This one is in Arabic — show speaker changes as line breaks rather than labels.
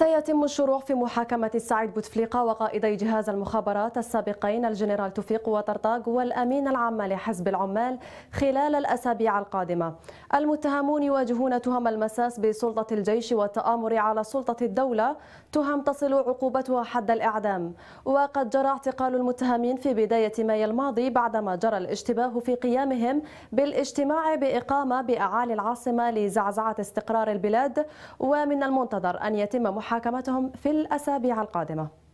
سيتم الشروع في محاكمة سعيد بوتفليقة وقائدي جهاز المخابرات السابقين الجنرال توفيق وطرطاق والأمين العام لحزب العمال خلال الأسابيع القادمة المتهمون يواجهون تهم المساس بسلطة الجيش والتآمر على سلطة الدولة تهم تصل عقوبتها حد الإعدام وقد جرى اعتقال المتهمين في بداية مايو الماضي بعدما جرى الاشتباه في قيامهم بالاجتماع بإقامة بأعالي العاصمة لزعزعة استقرار البلاد ومن المنتظر أن يتم محاكمتهم في الأسابيع القادمة